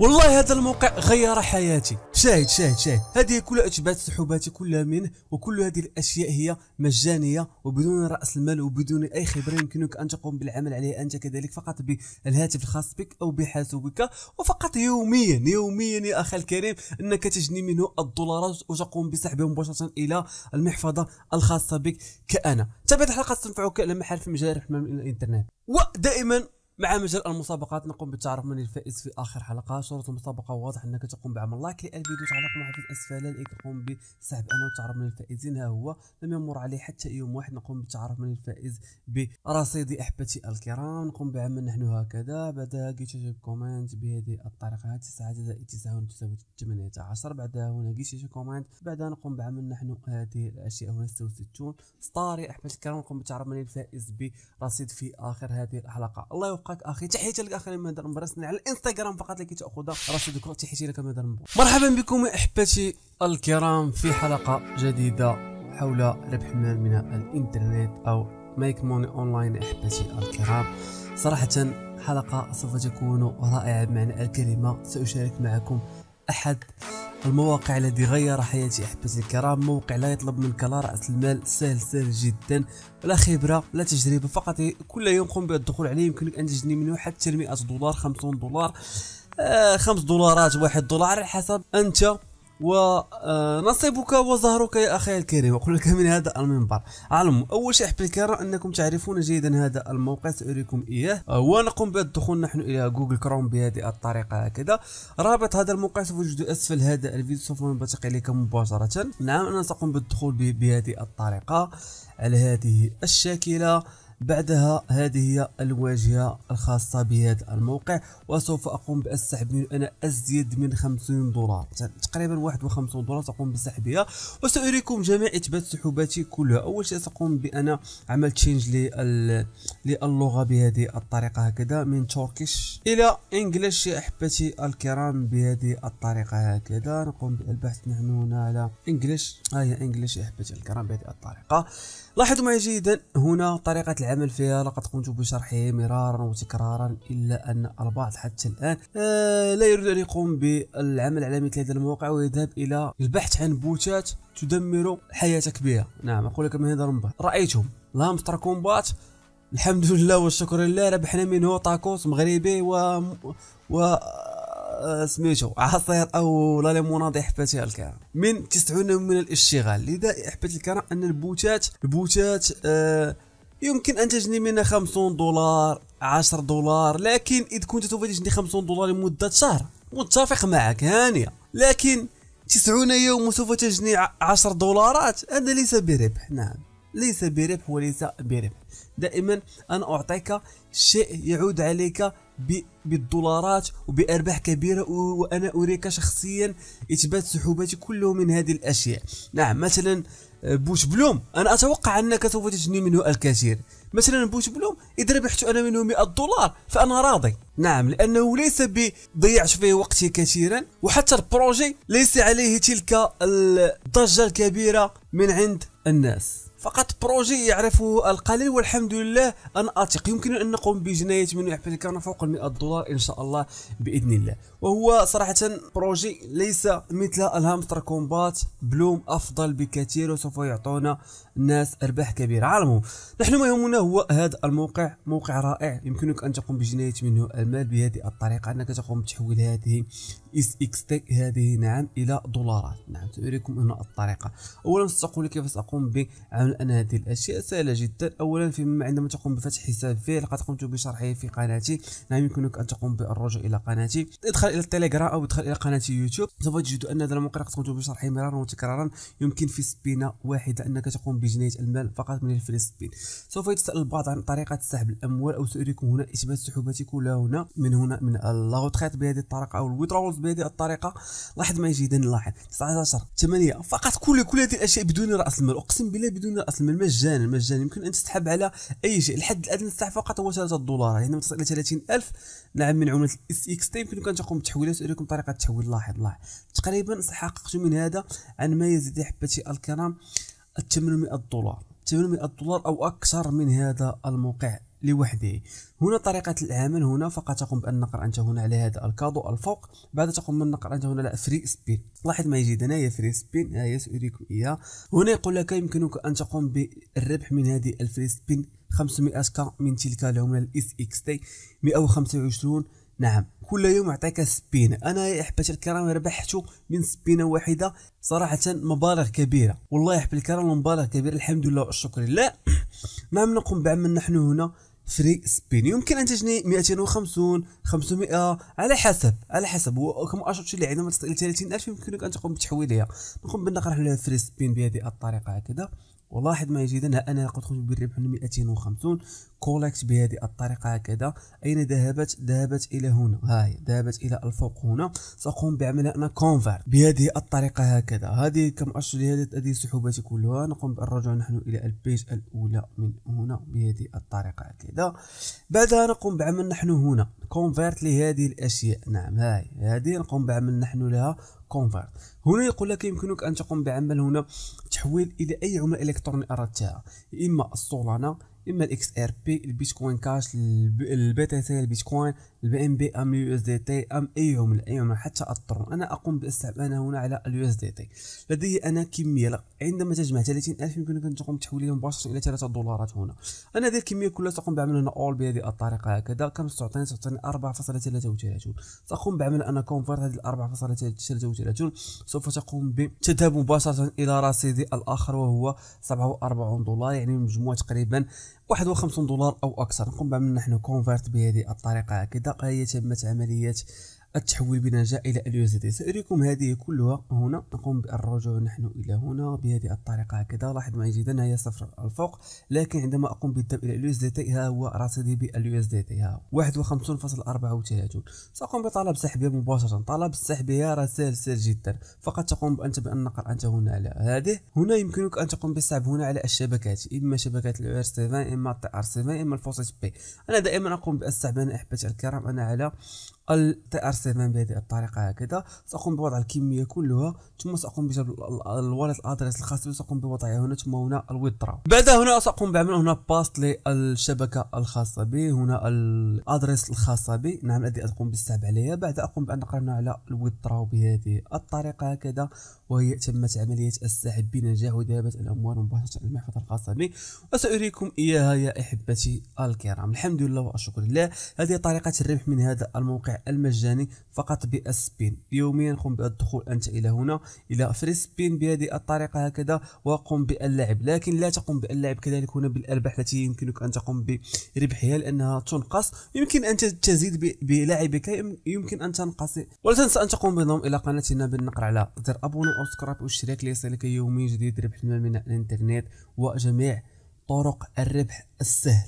والله هذا الموقع غير حياتي شاهد شاهد شاهد هذه كل أجبات سحوباتي كلها منه وكل هذه الأشياء هي مجانية وبدون رأس المال وبدون أي خبرة يمكنك أن تقوم بالعمل عليها أنت كذلك فقط بالهاتف الخاص بك أو بحاسوبك وفقط يوميا يوميا يا أخي الكريم أنك تجني منه الدولارات وتقوم بسحبه مباشرة إلى المحفظة الخاصة بك كأنا تابع الحلقة ستنفعك لما حال في مجال الإنترنت ودائما مع مجال المسابقات نقوم بالتعرف من الفائز في اخر حلقه شروط المسابقه واضح انك تقوم بعمل لايك للفيديو تعليق في اسفل لايك تقوم بسحب انا وتعرف من الفائزين ها هو لم يمر عليه حتى يوم واحد نقوم بالتعرف من الفائز برصيد احبتي الكرام نقوم بعمل نحن هكذا بعدها جيتشيب كومنت بهذه الطريقه 9 جزائي 9 تساوي 18 بعدها هنا جيتشيب كومنت بعدها نقوم بعمل نحن هذه الاشياء هنا 66 ستاري احبتي الكرام نقوم بالتعرف من الفائز برصيد في اخر هذه الحلقه الله يوفقك تلقاك اخي تحيت لك اخي مهدر من على الانستغرام فقط اللي كتاخذها رصيدك تحيت لك مهدر من مرحبا بكم احبتي الكرام في حلقه جديده حول ربح مال من الانترنت او ميك موني اونلاين احبتي الكرام صراحه حلقه سوف تكون رائعه بمعنى الكلمه ساشارك معكم احد المواقع التي غير حياتي احبتي الكرام موقع لا يطلب منك لا راس المال سهل سهل جدا لا خبره لا تجربه فقط كل يوم قم بالدخول عليه يمكنك ان تجني منه حتى 100 دولار 50 دولار 5 آه، دولارات 1 دولار على حسب انت ونصيبك آه، وظهرك يا اخي الكريم اقول لك من هذا المنبر علم اول شيء احب الكرام انكم تعرفون جيدا هذا الموقع ساريكم اياه آه، ونقوم بالدخول نحن الى جوجل كروم بهذه الطريقه هكذا رابط هذا الموقع سوف يوجد اسفل هذا الفيديو سوف ينبثق اليك مباشره نعم انا ساقوم بالدخول بهذه الطريقه على هذه الشاكله بعدها هذه هي الواجهة الخاصة بهذا الموقع وسوف أقوم بالسحب منه أنا أزيد من 50 دولار تقريبا 51 دولار سأقوم بسحبها وسأريكم جميع إثبات سحوباتي كلها أول شيء سأقوم بأن عمل تشينج للغة بهذه الطريقة هكذا من تركيش إلى إنجليش يا أحبتي الكرام بهذه الطريقة هكذا نقوم بالبحث نحن هنا على إنجليش ها آه هي إنجليش يا أحبتي الكرام بهذه الطريقة لاحظوا معي جيدا هنا طريقة العمل فيها لقد قمت بشرحه مرارا وتكرارا إلا أن البعض حتى الآن آه، لا يريد أن يقوم بالعمل على مثل هذا الموقع ويذهب إلى البحث عن بوتات تدمر حياتك بها نعم أقول لك مهندر من رايتهم رأيتهم تركون كومبات الحمد لله والشكر لله ربحنا منه طاكوس مغربي و و آه، سميتو عصير او لا ليموناد احبتي الكرم من تسعون من الاشتغال لذا احبتي الكرم ان البوتات البوتات آه يمكن أن تجني منها 50 دولار 10 دولار لكن إذا كنت سوف تجني 50 دولار لمدة شهر متفق معك هانية لكن 90 يوم وسوف تجني 10 دولارات هذا ليس بربح نعم ليس بربح وليس بربح دائما أنا أعطيك شيء يعود عليك بالدولارات وبأرباح كبيرة وأنا أريك شخصيا إثبات سحوباتي كله من هذه الأشياء نعم مثلا بوش بلوم انا اتوقع انك سوف تجني منه الكثير مثلا بوش بلوم اذا ربحت انا منه 100 دولار فانا راضي نعم لانه ليس بضيعت فيه وقتي كثيرا وحتى البروجي ليس عليه تلك الضجه الكبيره من عند الناس فقط بروجي يعرفه القليل والحمد لله أنا أثق يمكن أن نقوم بجناية من كان فوق ال دولار إن شاء الله بإذن الله وهو صراحة بروجي ليس مثل الهامستر كومبات بلوم أفضل بكثير وسوف يعطونا الناس أرباح كبيرة على المهم نحن ما يهمنا هو هذا الموقع موقع رائع يمكنك أن تقوم بجناية منه المال بهذه الطريقة أنك تقوم بتحويل هذه اكس تي هذه نعم الى دولارات نعم ساريكم هنا الطريقه اولا ستقول كيف ساقوم بعمل انا هذه الاشياء سهله جدا اولا فيما عندما تقوم بفتح حساب فيه لقد قمت بشرحه في قناتي نعم يمكنك ان تقوم بالرجوع الى قناتي ادخل الى التليجرام او ادخل الى قناه يوتيوب سوف تجد ان هذا الموقع قد قمت بشرحه مرارا وتكرارا يمكن في سبينه واحده انك تقوم بجنيه المال فقط من الفلسطين سوف يتساءل البعض عن طريقه سحب الاموال او ساريكم هنا اثبات سحوبتي كلها هنا من هنا من لا بهذه الطريقه او الويدرولز بهذه الطريقه لاحظ ما يجي لاحظ 19 8 فقط كل كل هذه الاشياء بدون راس المال اقسم بالله بدون راس المال مجانا مجانا يمكن ان تسحب على اي شيء الحد الادنى للسحب فقط هو 3 دولار يعني تصل الى 30000 نعم من عمله الاس اكس تي يمكنك ان تقوم بتحويلات اريكم طريقه التحويل لاحظ لاحظ تقريبا حققت من هذا عن ما يزيد احبتي الكرام 800 دولار 800 دولار او اكثر من هذا الموقع لوحده هنا طريقة العمل هنا فقط تقوم بالنقر أنت هنا على هذا الكادو الفوق بعد تقوم بالنقر أنت هنا على فري سبين لاحظ ما يجي هنا هي فري سبين هي سأريكم إياها هنا يقول لك يمكنك أن تقوم بالربح من هذه الفري سبين 500 كا من تلك العملة الاس اكس تي 125 نعم كل يوم يعطيك سبين انا يا احبتي الكرام ربحت من سبينة واحدة صراحة مبالغ كبيرة والله يا احبتي الكرام مبالغ كبيرة الحمد لله والشكر لله نعم نقوم بعمل نحن هنا فري سبين يمكن ان تجني 250 500 على حسب على حسب وكم اشرت اللي عندما تصل الى 30000 يمكنك ان تقوم بتحويلها نقوم بالنقر على فري سبين بهذه الطريقه هكذا ولاحظ ما يجدنا أنا قد قمت بالربح من 250 كولكت بهذه الطريقة هكذا أين ذهبت؟ ذهبت إلى هنا ها هي ذهبت إلى الفوق هنا سأقوم بعمل أنا كونفرت بهذه الطريقة هكذا هذه كم أشهر هذه سحوباتي كلها نقوم بالرجوع نحن إلى البيج الأولى من هنا بهذه الطريقة هكذا بعدها نقوم بعمل نحن هنا كونفرت لهذه الأشياء نعم هاي هذه نقوم بعمل نحن لها كونفرت هنا يقول لك يمكنك ان تقوم بعمل هنا تحويل الى اي عمله الكترونيه اردتها اما السولانا اما الاكس ار بي البيتكوين كاش البي تي سي البيتكوين البي ام بي ام اليو اس دي تي ام ايهم الايام حتى الطرون انا اقوم انا هنا على اليو اس دي تي لدي انا كميه عندما تجمع 30000 يمكنك ان تقوم بتحويلها مباشره الى 3 دولارات هنا انا هذه الكميه كلها ساقوم بعمل هنا اول بهذه الطريقه هكذا كم ستعطيني ستعطيني 4.33 ساقوم بعمل انا كونفرت هذه 4.33 سوف تقوم بتذهب مباشره الى رصيدي الاخر وهو 47 دولار يعني المجموع تقريبا 51 دولار او اكثر نقوم بعمل نحن كونفرت بهذه الطريقه هكذا العلاقه هي تمت عمليه التحويل جاء إلى اليو اس دي سأريكم هذه كلها هنا نقوم بالرجوع نحن إلى هنا بهذه الطريقة هكذا لاحظ معي جيدا هي صفر الفوق لكن عندما أقوم بالذهاب إلى اليو اس دي تي ها هو رصيدي باليو اس دي تي ها 51.34 سأقوم بطلب سحبها مباشرة طلب سحبها راه سهل جدا فقط تقوم أنت بأن نقر أنت هنا على هذه هنا يمكنك أن تقوم بالسحب هنا على الشبكات إما شبكة الـ ur 7 إما التي ار 7 إما الفوسيت بي أنا دائما أقوم بالسحب أنا أحبتي الكرام أنا على التأرسل بهذه الطريقة هكذا سأقوم بوضع الكمية كلها ثم سأقوم بجلب الوالد ادريس الخاص بي سأقوم بوضعه هنا ثم هنا الويدرا بعد هنا سأقوم بعمل هنا باست للشبكة الخاصة بي هنا الادريس الخاصة بي نعم الذي أقوم بالسحب عليها بعد أقوم بأن أقرأ على الويدرا بهذه الطريقة هكذا وهي تمت عملية السحب بنجاح وذهبت الأموال مباشرة إلى المحفظة الخاصة بي وسأريكم إياها يا أحبتي الكرام الحمد لله والشكر لله هذه طريقة الربح من هذا الموقع المجاني فقط بأسبين يوميا قم بالدخول أنت إلى هنا إلى فري سبين بهذه الطريقة هكذا وقم باللعب لكن لا تقم باللعب كذلك هنا بالأرباح التي يمكنك أن تقوم بربحها لأنها تنقص يمكن أن تزيد بلعبك يمكن أن تنقص ولا تنسى أن تقوم بالانضمام إلى قناتنا بالنقر على زر أبونا أو سكراب والاشتراك ليصلك يوميا جديد ربح من الإنترنت وجميع طرق الربح السهل